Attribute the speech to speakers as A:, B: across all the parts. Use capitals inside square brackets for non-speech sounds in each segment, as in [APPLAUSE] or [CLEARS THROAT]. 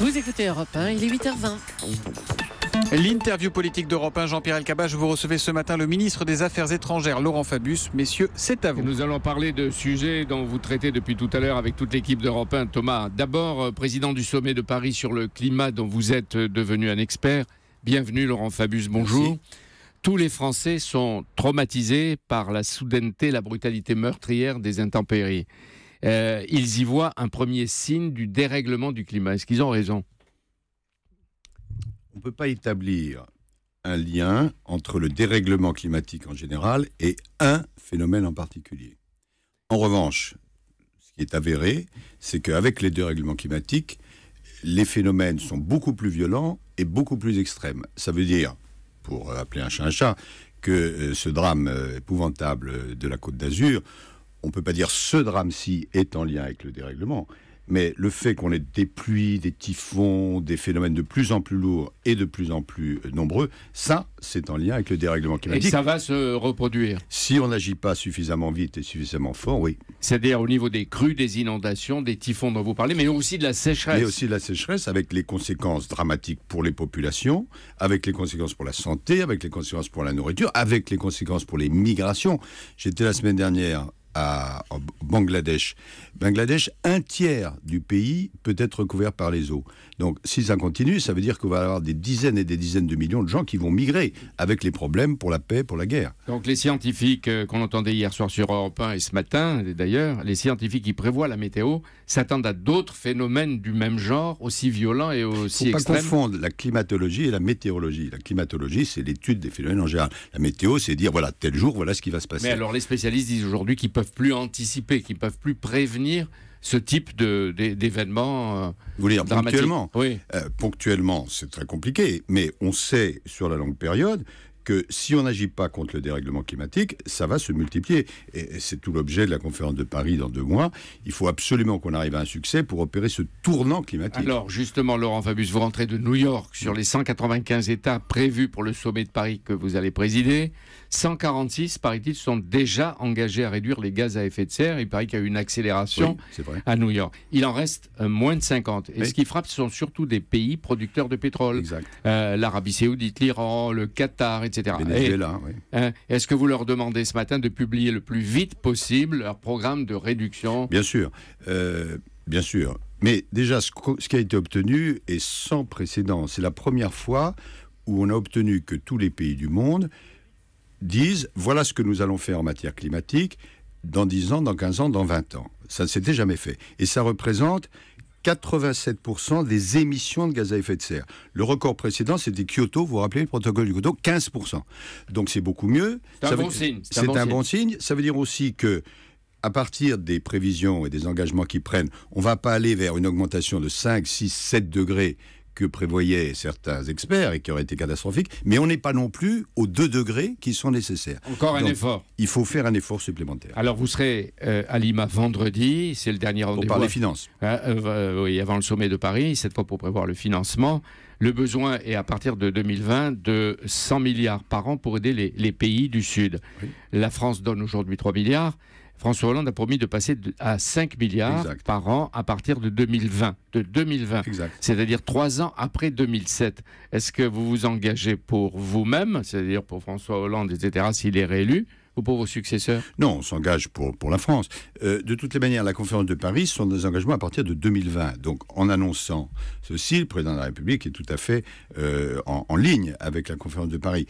A: Vous écoutez Europe 1, il est 8h20. L'interview politique d'Europe 1, Jean-Pierre Elkabach, vous recevez ce matin le ministre des Affaires étrangères, Laurent Fabius. Messieurs, c'est à vous. Nous allons parler de sujets dont vous traitez depuis tout à l'heure avec toute l'équipe d'Europe 1. Thomas, d'abord, euh, président du sommet de Paris sur le climat dont vous êtes euh, devenu un expert. Bienvenue, Laurent Fabius, bonjour. Tous les Français sont traumatisés par la soudaineté, la brutalité meurtrière des intempéries. Euh, ils y voient un premier signe du dérèglement du climat. Est-ce qu'ils ont raison
B: On ne peut pas établir un lien entre le dérèglement climatique en général et un phénomène en particulier. En revanche, ce qui est avéré, c'est qu'avec les dérèglements climatiques, les phénomènes sont beaucoup plus violents et beaucoup plus extrêmes. Ça veut dire, pour appeler un chat un chat, que euh, ce drame euh, épouvantable de la Côte d'Azur, on peut pas dire ce drame-ci est en lien avec le dérèglement, mais le fait qu'on ait des pluies, des typhons, des phénomènes de plus en plus lourds et de plus en plus euh, nombreux, ça, c'est en lien avec le dérèglement climatique. Et ça va
A: se reproduire. Si on n'agit pas suffisamment vite et suffisamment fort, oui. C'est-à-dire au niveau des crues, des inondations, des typhons dont vous parlez, mais aussi de la sécheresse. Mais aussi
B: de la sécheresse, avec les conséquences dramatiques pour les populations, avec les conséquences pour la santé, avec les conséquences pour la nourriture, avec les conséquences pour les migrations. J'étais la semaine dernière à Bangladesh. Bangladesh, un tiers du pays peut être recouvert par les eaux. Donc si ça continue, ça veut dire qu'on va avoir des dizaines et des dizaines de millions de gens qui vont migrer avec les problèmes pour la paix, pour la guerre.
A: Donc les scientifiques euh, qu'on entendait hier soir sur Europe 1 et ce matin d'ailleurs, les scientifiques qui prévoient la météo s'attendent à d'autres phénomènes du même genre, aussi violents et aussi extrêmes. Faut pas
B: confondre la climatologie et la météorologie. La climatologie, c'est l'étude des phénomènes en général. La météo, c'est dire voilà, tel jour, voilà ce qui va se passer. Mais alors les
A: spécialistes disent aujourd'hui qu'ils peuvent plus anticiper, qui ne peuvent plus prévenir ce type d'événements euh, Vous voulez dire ponctuellement Oui.
B: Euh, ponctuellement, c'est très compliqué, mais on sait sur la longue période que si on n'agit pas contre le dérèglement climatique, ça va se multiplier. Et c'est tout l'objet de la conférence de Paris dans deux mois. Il faut absolument qu'on arrive à un succès pour opérer ce tournant climatique. Alors,
A: justement, Laurent Fabius, vous rentrez de New York sur les 195 États prévus pour le sommet de Paris que vous allez présider. 146, paraît-il, sont déjà engagés à réduire les gaz à effet de serre. Il paraît qu'il y a eu une accélération à New York. Il en reste euh, moins de 50. Et ce qui frappe, ce sont surtout des pays producteurs de pétrole. Euh, L'Arabie saoudite, l'Iran, le Qatar, etc. Hein, est-ce que vous leur demandez ce matin de publier le plus vite possible leur programme de réduction Bien sûr. Euh,
B: bien sûr. Mais déjà, ce qui a été obtenu est sans précédent. C'est la première fois où on a obtenu que tous les pays du monde disent voilà ce que nous allons faire en matière climatique dans 10 ans, dans 15 ans, dans 20 ans. Ça ne s'était jamais fait. Et ça représente 87% des émissions de gaz à effet de serre. Le record précédent, c'était Kyoto, vous vous rappelez le protocole du Kyoto, 15%. Donc c'est beaucoup mieux. C'est un, bon, signe. C'est Ça veut dire aussi que à partir des prévisions et des engagements qu'ils prennent, on ne va pas aller vers une augmentation de 5, 6, 7 degrés que prévoyaient certains experts et qui auraient été catastrophiques, mais on n'est pas non plus aux 2 degrés qui sont nécessaires. Encore un effort. Il faut faire un effort supplémentaire.
A: Alors vous serez euh, à Lima vendredi, c'est le dernier rendez-vous. Pour parler finances. Hein, euh, euh, oui, avant le sommet de Paris, cette fois pour prévoir le financement. Le besoin est à partir de 2020 de 100 milliards par an pour aider les, pays du Sud. La France donne aujourd'hui 3 milliards. François Hollande a promis de passer à 5 milliards par an à partir de 2020. De 2020. C'est-à-dire trois ans après 2007. Est-ce que vous vous engagez pour vous-même, c'est-à-dire pour François Hollande, etc., s'il est réélu, ou pour vos successeurs Non, on s'engage pour, pour la France. Euh, de toutes les manières, la conférence de Paris sont
B: des engagements à partir de 2020. Donc, en annonçant ceci, le président de la République est tout à fait euh, en ligne avec la conférence de Paris.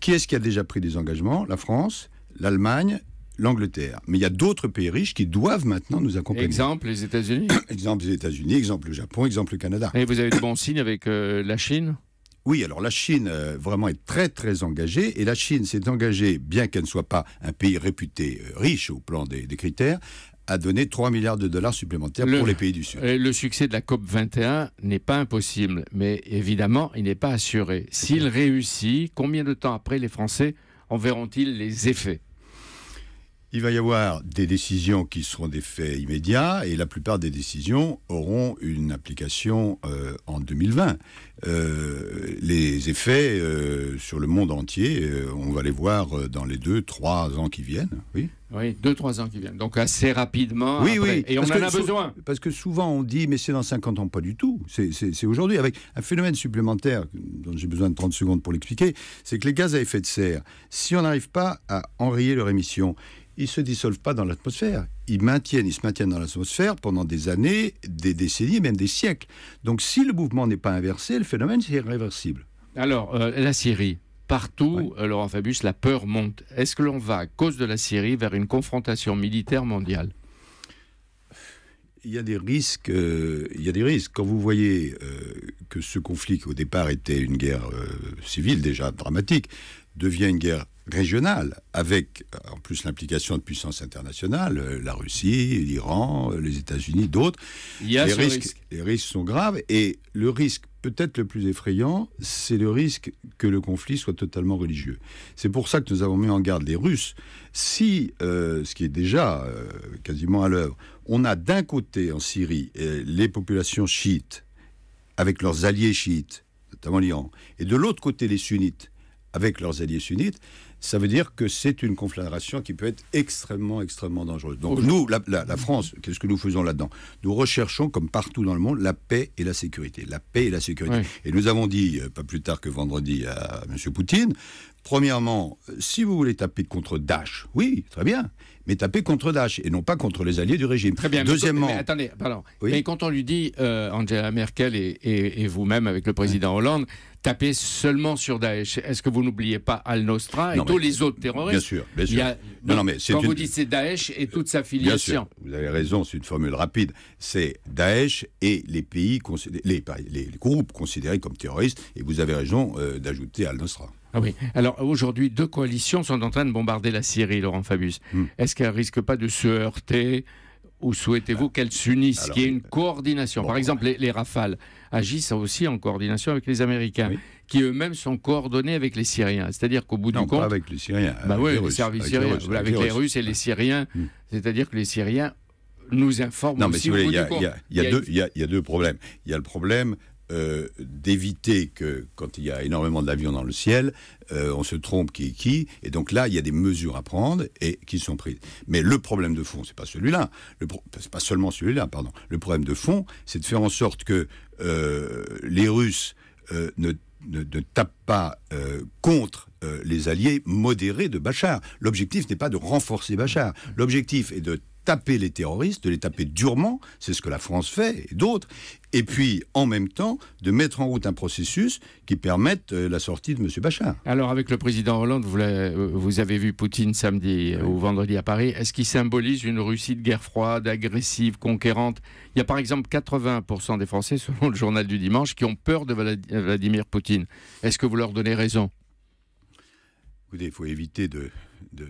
B: Qui est-ce qui a déjà pris des engagements La France, l'Allemagne l'Angleterre. Mais il y a d'autres pays riches qui doivent maintenant nous accompagner.
A: Exemple les États-Unis [CLEARS THROAT] Exemple les États-Unis, exemple le Japon, exemple le Canada. Et vous avez de bons signes avec euh, la Chine
B: oui, alors la Chine euh, vraiment est très très engagée et la Chine s'est engagée, bien qu'elle ne soit pas un pays réputé euh, riche au plan des, critères, à donner 3 milliards de dollars supplémentaires pour les pays
A: du Sud. Le succès de la COP 21 n'est pas impossible, mais évidemment, il n'est pas assuré. S'il réussit, combien de temps après les Français en verront-ils les effets il va y avoir des décisions qui seront des faits immédiats et la plupart
B: des décisions auront une application euh, en 2020. Euh, les effets euh, sur le monde entier, on va les voir dans les deux, trois
A: ans qui viennent. Oui. Oui, deux, trois ans qui viennent. Donc assez rapidement. Oui, oui. Et on en a besoin.
B: Parce que souvent on dit, mais c'est dans 50 ans, pas du tout. C'est aujourd'hui. Avec un phénomène supplémentaire, dont j'ai besoin de 30 secondes pour l'expliquer, c'est que les gaz à effet de serre, si on n'arrive pas à enrayer leur émission, ils se dissolvent pas dans l'atmosphère. Ils maintiennent, ils se maintiennent dans l'atmosphère pendant des années, des décennies, même des siècles. Donc si le mouvement n'est pas inversé, le phénomène c'est irréversible.
A: Alors euh, la Syrie, partout, euh, Laurent Fabius, la peur monte. Est-ce que l'on va à cause de la Syrie vers une confrontation militaire mondiale il y
B: a des risques. Euh, il y a des risques. Quand vous voyez que ce conflit, qui au départ était une guerre civile déjà dramatique, devient une guerre régionale, avec en plus l'implication de puissances internationales, euh, la Russie, l'Iran, euh, les États-Unis, d'autres.
A: Les risques,
B: les risques sont graves et le risque peut-être le plus effrayant, c'est le risque que le conflit soit totalement religieux. C'est pour ça que nous avons mis en garde les Russes. Si, euh, ce qui est déjà quasiment à l'œuvre, on a d'un côté en Syrie les populations chiites avec leurs alliés chiites, notamment l'Iran, et de l'autre côté les sunnites avec leurs alliés sunnites, ça veut dire que c'est une conflagration qui peut être extrêmement, extrêmement dangereuse. Donc nous, la, France, qu'est-ce que nous faisons là-dedans Nous recherchons, comme partout dans le monde, la paix et la sécurité. La paix et la sécurité. Et nous avons dit, euh, pas plus tard que vendredi à M. Poutine, premièrement, si vous voulez taper contre Daesh,
A: oui, très bien, mais taper contre Daesh et non pas contre les alliés du régime. Très bien. Deuxièmement... Mais, attendez, pardon. mais quand on lui dit, euh, Angela Merkel et vous-même avec le président Hollande, taper seulement sur Daesh. Est-ce que vous n'oubliez pas al Nostra et tous les autres terroristes Bien sûr, bien sûr. mais quand vous dites c'est Daesh et toute sa filiation.
B: vous avez raison, c'est une formule rapide. C'est Daesh et les pays, les, les, groupes considérés comme terroristes, et vous avez raison euh, d'ajouter al Nostra.
A: Ah oui. Alors aujourd'hui, deux coalitions sont en train de bombarder la Syrie, Laurent Fabius. Hmm. Est-ce qu'elles risquent pas de se heurter ou souhaitez-vous euh, qu'elles s'unissent, qu'il y ait euh, une coordination Par exemple, les rafales agissent aussi en coordination avec les Américains, qui eux-mêmes sont coordonnés avec les Syriens. C'est-à-dire qu'au bout du compte. avec les Syriens. Bah avec les, Russes, et les Syriens. Hmm. C'est-à-dire que les Syriens nous informent Non, mais si vous voulez, il y,
B: a deux problèmes. Il y a le problème euh, d'éviter que, quand il y a énormément d'avions dans le ciel, euh, on se trompe qui est qui. Et donc là, il y a des mesures à prendre et qui sont prises. Mais le problème de fond, c'est pas celui-là. C'est pas seulement celui-là, pardon. Le problème de fond, c'est de faire en sorte que euh, les Russes ne ne, pas contre les alliés modérés de Bachar. L'objectif n'est pas de renforcer Bachar. L'objectif est de taper les terroristes, de les taper durement, c'est ce que la France fait et d'autres, et puis en même temps de mettre en route un processus qui permette euh, la sortie de M. Bachar.
A: Alors avec le président Hollande, vous, euh, avez vu Poutine samedi euh, ou vendredi à Paris, est-ce qu'il symbolise une Russie de guerre froide, agressive, conquérante Il y a par exemple 80% des Français, [LAUGHS] selon le journal du dimanche, qui ont peur de Vladimir Poutine. Est-ce que vous leur donnez raison Écoutez, il faut éviter de,
B: de,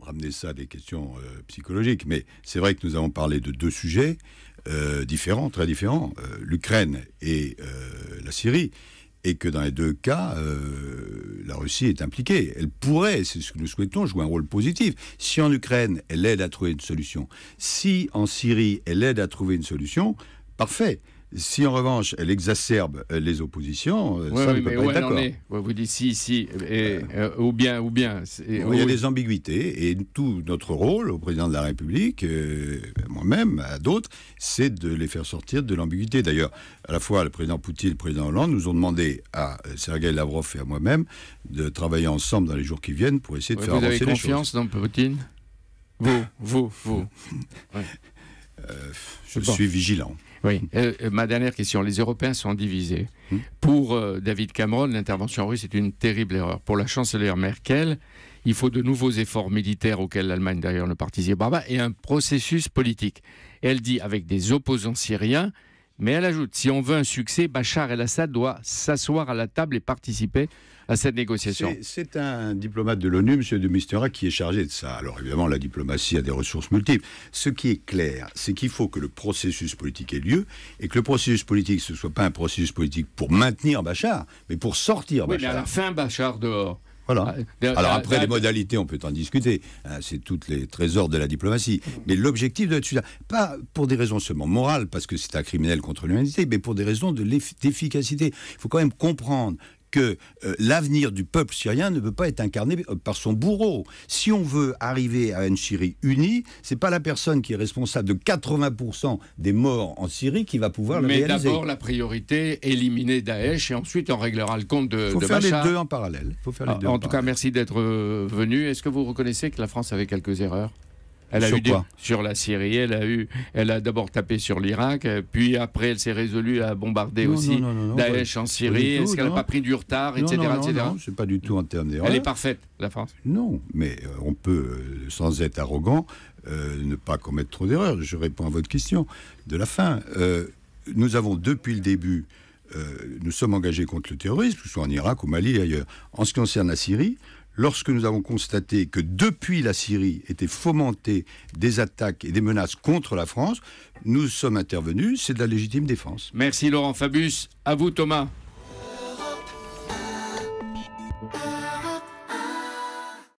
B: ramener ça à des questions euh, psychologiques. Mais c'est vrai que nous avons parlé de deux sujets euh, différents, très différents, euh, l'Ukraine et la Syrie, et que dans les deux cas, la Russie est impliquée. Elle pourrait, c'est ce que nous souhaitons, jouer un rôle positif. Si en Ukraine, elle aide à trouver une solution, si en Syrie, elle aide à trouver une solution, parfait. Si en revanche elle exacerbe euh, les oppositions, euh, ça ne peut pas être d'accord.
A: Vous dites si, si, euh, ou bien, ou bien. il y a des ambiguïtés
B: et tout notre rôle au président de la République, moi-même, à d'autres, c'est de les faire sortir de l'ambiguïté. D'ailleurs, à la fois le président Poutine et le président Hollande nous ont demandé à Sergei Lavrov et à moi-même de travailler ensemble dans les jours qui viennent pour essayer de faire avancer les choses. Vous avez confiance dans
A: Poutine Vous, vous, vous. [LAUGHS] je suis vigilant. Oui. Euh, euh, ma dernière question. Les Européens sont divisés. Hmm. Pour euh, David Cameron, l'intervention russe est une terrible erreur. Pour la chancelière Merkel, il faut de nouveaux efforts militaires auxquels l'Allemagne d'ailleurs ne participe pas et un processus politique. elle dit avec des opposants syriens, mais elle ajoute, si on veut un succès, Bachar el-Assad doit s'asseoir à la table et participer à cette négociation.
B: C'est un diplomate de l'ONU, M. de mistura qui est chargé de ça. Alors évidemment, la diplomatie a des ressources multiples. Ce qui est clair, c'est qu'il faut que le processus politique ait lieu et que le processus politique, ce ne soit pas un processus politique pour maintenir Bachar, mais pour sortir Bachar. Mais à la
A: fin, Bachar dehors. Voilà. Ah, Alors euh, après, euh, les
B: modalités, on peut en discuter. Hein, c'est tous les trésors de la diplomatie. Mais l'objectif de être celui Pas pour des raisons seulement morales, parce que c'est un criminel contre l'humanité, mais pour des raisons d'efficacité. Il faut quand même comprendre que euh, l'avenir du peuple syrien ne peut pas être incarné euh, par son bourreau. Si on veut arriver à une Syrie unie, c'est pas la personne qui est responsable de 80% des morts
A: en Syrie qui va pouvoir le Mais d'abord, la priorité, éliminer Daesh et ensuite on réglera le compte de, Faut faire les deux en parallèle. Faut faire les ah, deux en, tout cas, merci d'être euh, venu. Est-ce que vous reconnaissez que la France avait quelques erreurs elle a sur eu quoi Sur la Syrie, elle a eu, elle a d'abord tapé sur l'Irak, euh, puis après elle s'est résolue à bombarder aussi Daesh en Syrie. Est-ce qu'elle n'a pas pris du retard, etc. etc. Non,
B: c'est pas du tout en termes d'erreur. Elle est parfaite, la France. Non, mais euh, on peut, euh, sans être arrogant, ne pas commettre trop d'erreurs. Je réponds à votre question de la fin. nous avons depuis le début nous sommes engagés contre le terrorisme, que ce soit en Irak, au Mali d'ailleurs. ailleurs. En ce qui concerne la Syrie, lorsque nous avons constaté que depuis la Syrie étaient fomentées des attaques et des menaces contre la France, nous sommes
A: intervenus, c'est de la légitime défense. Merci Laurent Fabius, à vous Thomas.